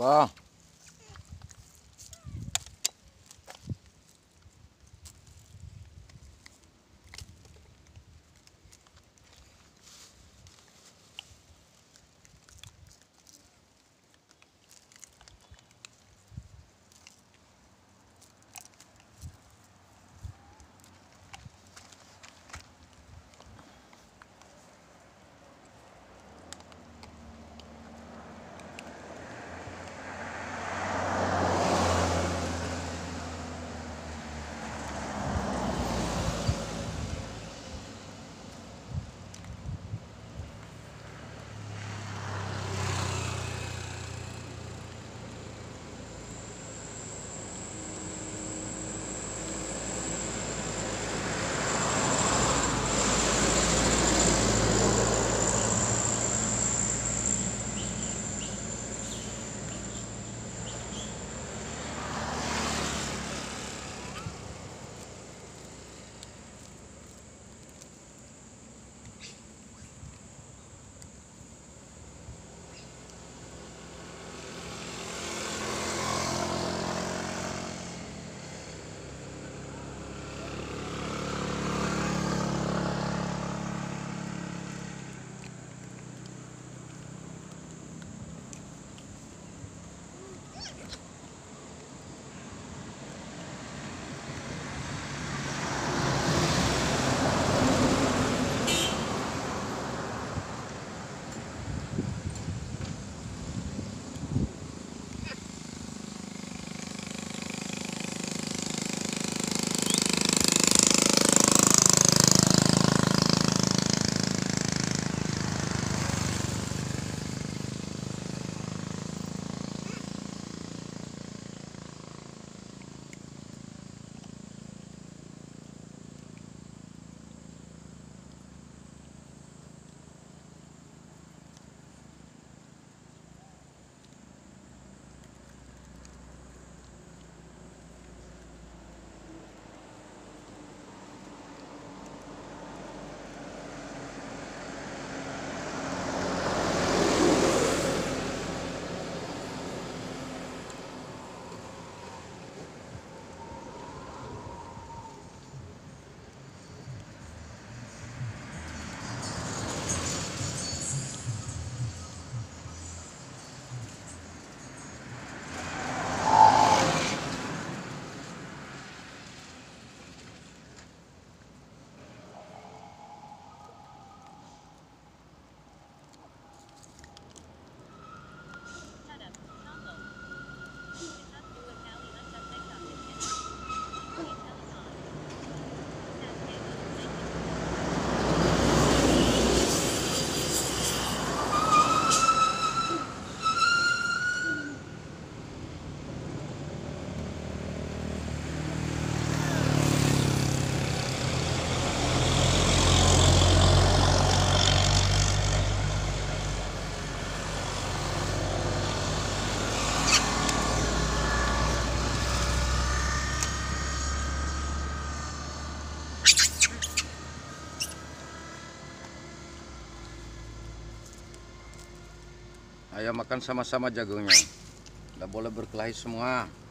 Wow. ayo makan sama-sama jagungnya Udah boleh berkelahi semua